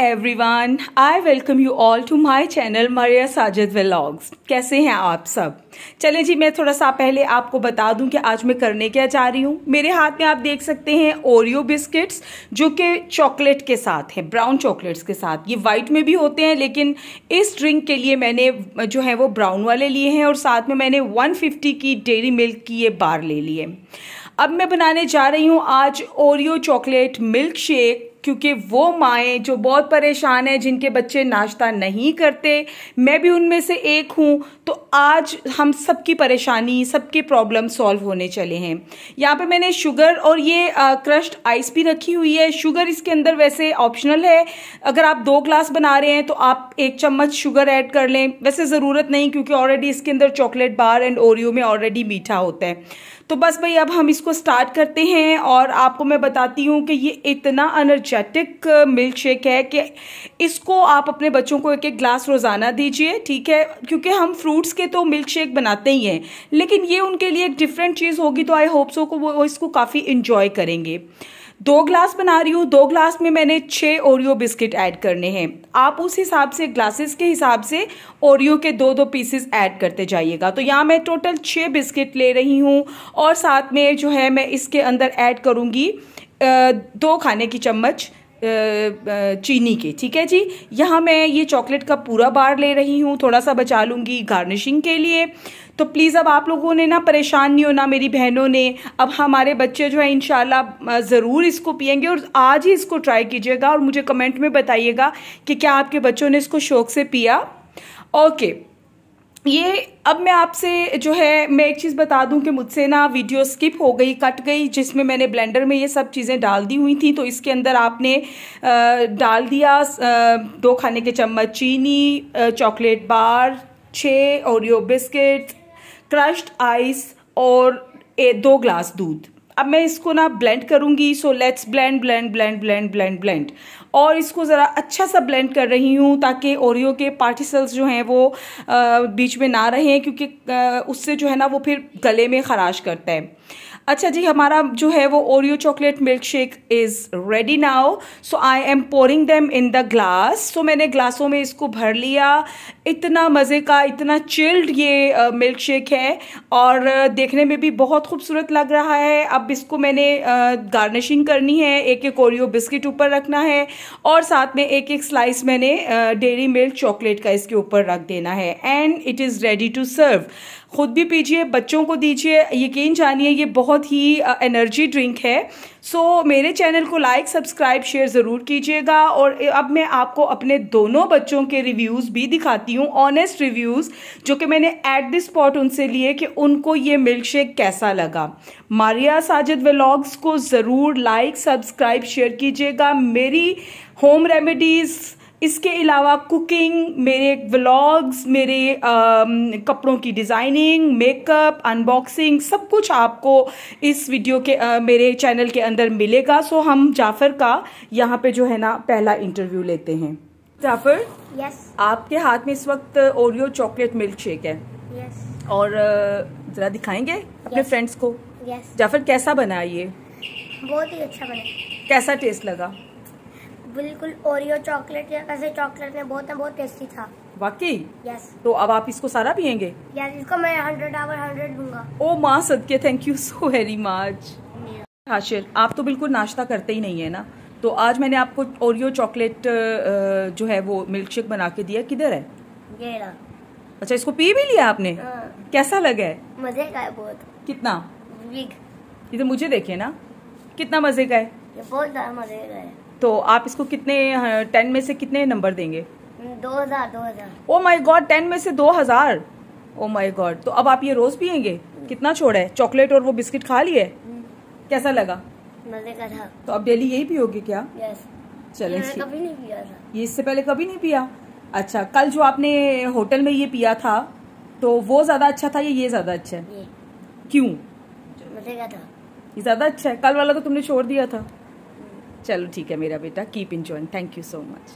Everyone I welcome you all to my channel Maria Sajid vlogs कैसे हैं आप सब चलें जी मैं थोड़ा सा पहले आपको बता दूं कि आज मैं करने क्या जा रही हूँ मेरे हाथ में आप देख सकते हैं ओरियो बिस्किट्स जो कि चॉकलेट के साथ हैं ब्राउन चॉकलेट्स के साथ ये वाइट में भी होते हैं लेकिन इस ड्रिंक के लिए मैंने जो है वो ब्राउन वाले लिए हैं और साथ में मैंने फिफ्टी की डेरी मिल्क की ये बार ले लिए अब मैं बनाने जा रही हूँ आज ओरियो चॉकलेट मिल्क शेक क्योंकि वो माएँ जो बहुत परेशान हैं जिनके बच्चे नाश्ता नहीं करते मैं भी उनमें से एक हूँ तो आज हम सबकी परेशानी सबके प्रॉब्लम सॉल्व होने चले हैं यहाँ पे मैंने शुगर और ये क्रश्ड आइस भी रखी हुई है शुगर इसके अंदर वैसे ऑप्शनल है अगर आप दो ग्लास बना रहे हैं तो आप एक चम्मच शुगर ऐड कर लें वैसे ज़रूरत नहीं क्योंकि ऑलरेडी इसके अंदर चॉकलेट बार एंड ओरियो में ऑलरेडी मीठा होता है तो बस भाई अब हम इसको स्टार्ट करते हैं और आपको मैं बताती हूँ कि ये इतना अनर्जी एनर्जेटिक मिल्क शेक है कि इसको आप अपने बच्चों को एक एक ग्लास रोज़ाना दीजिए ठीक है क्योंकि हम फ्रूट्स के तो मिल्क शेक बनाते ही हैं लेकिन ये उनके लिए एक डिफरेंट चीज़ होगी तो आई होप सो को वो इसको काफ़ी इन्जॉय करेंगे दो ग्लास बना रही हूँ दो ग्लास में मैंने छः ओरियो बिस्किट ऐड करने हैं आप उस हिसाब से ग्लासेस के हिसाब से ओरियो के दो दो पीसेस ऐड करते जाइएगा तो यहाँ मैं टोटल छः बिस्किट ले रही हूँ और साथ में जो है मैं इसके अंदर ऐड करूँगी दो खाने की चम्मच चीनी के ठीक है जी यहाँ मैं ये चॉकलेट का पूरा बार ले रही हूँ थोड़ा सा बचा लूँगी गार्निशिंग के लिए तो प्लीज़ अब आप लोगों ने ना परेशान नहीं होना मेरी बहनों ने अब हमारे बच्चे जो है इन ज़रूर इसको पियेंगे और आज ही इसको ट्राई कीजिएगा और मुझे कमेंट में बताइएगा कि क्या आपके बच्चों ने इसको शौक से पिया ओके ये अब मैं आपसे जो है मैं एक चीज़ बता दूं कि मुझसे ना वीडियो स्किप हो गई कट गई जिसमें मैंने ब्लेंडर में ये सब चीज़ें डाल दी हुई थी तो इसके अंदर आपने डाल दिया दो खाने के चम्मच चीनी चॉकलेट बार छः ओरियो बिस्किट क्रश्ड आइस और ए, दो ग्लास दूध अब मैं इसको ना ब्लेंड करूंगी so let's blend blend blend blend blend blend और इसको ज़रा अच्छा सा ब्लेंड कर रही हूँ ताकि ओरियो के पार्टिसल्स जो हैं वो आ, बीच में ना रहें क्योंकि आ, उससे जो है ना वो फिर गले में खराश करता है अच्छा जी हमारा जो है वो Oreo chocolate milkshake is ready now so I am pouring them in the glass so मैंने ग्लासों में इसको भर लिया इतना मज़े का इतना चिल्ड ये मिल्क uh, शेक है और uh, देखने में भी बहुत खूबसूरत लग रहा है अब इसको मैंने गार्निशिंग uh, करनी है एक एक ओरियो बिस्किट ऊपर रखना है और साथ में एक एक स्लाइस मैंने डेयरी मिल्क चॉकलेट का इसके ऊपर रख देना है and it is ready to serve खुद भी पीजिए बच्चों को दीजिए यकीन जानिए ये बहुत बहुत ही एनर्जी ड्रिंक है सो so, मेरे चैनल को लाइक सब्सक्राइब शेयर ज़रूर कीजिएगा और अब मैं आपको अपने दोनों बच्चों के रिव्यूज़ भी दिखाती हूँ ऑनेस्ट रिव्यूज़ जो कि मैंने एट द स्पॉट उनसे लिए कि उनको ये मिल्क शेक कैसा लगा मारिया साजिद व्लॉग्स को ज़रूर लाइक सब्सक्राइब शेयर कीजिएगा मेरी होम रेमेडीज़ इसके अलावा कुकिंग मेरे व्लॉग्स मेरे कपड़ों की डिज़ाइनिंग मेकअप अनबॉक्सिंग सब कुछ आपको इस वीडियो के आ, मेरे चैनल के अंदर मिलेगा सो हम जाफ़र का यहाँ पे जो है ना पहला इंटरव्यू लेते हैं जाफ़र yes. आपके हाथ में इस वक्त ओरियो चॉकलेट मिल्क शेक है yes. और ज़रा दिखाएंगे अपने yes. फ्रेंड्स को yes. जाफ़र कैसा बना ये बहुत ही अच्छा बना कैसा टेस्ट लगा बिल्कुल ओरियो चॉकलेट या ऐसे चॉकलेट में बहुत बहुत टेस्टी था वाकई यस तो अब आप इसको सारा पियेंगे यस इसको मैं हंड्रेड आवर हंड्रेड दूंगा ओ माँ सदके thank you so very much Hashir आप तो बिल्कुल नाश्ता करते ही नहीं है ना तो आज मैंने आपको ओरियो चॉकलेट जो है वो मिल्क शेक बना के दिया किधर है ये अच्छा इसको पी भी लिया आपने आ, हाँ। कैसा लगा है मजे का है बहुत कितना इधर तो मुझे देखे ना कितना मजे का है ये बहुत मजे का है तो आप इसको कितने टेन हाँ, में से कितने नंबर देंगे दो हजार दो हजार ओ माई गॉड टेन में से दो हजार ओ माई गॉड तो अब आप ये रोज पियेंगे कितना छोड़ा है चॉकलेट और वो बिस्किट खा लिए कैसा लगा मजे का था तो अब डेली यही पियोगे क्या यस चले कभी नहीं पिया था ये इससे पहले कभी नहीं पिया अच्छा कल जो आपने होटल में ये पिया था तो वो ज्यादा अच्छा था या ये ज्यादा अच्छा है क्यूँ मजे का था ये ज्यादा अच्छा है कल वाला तो तुमने छोड़ दिया था चलो ठीक है मेरा बेटा keep in join thank you so much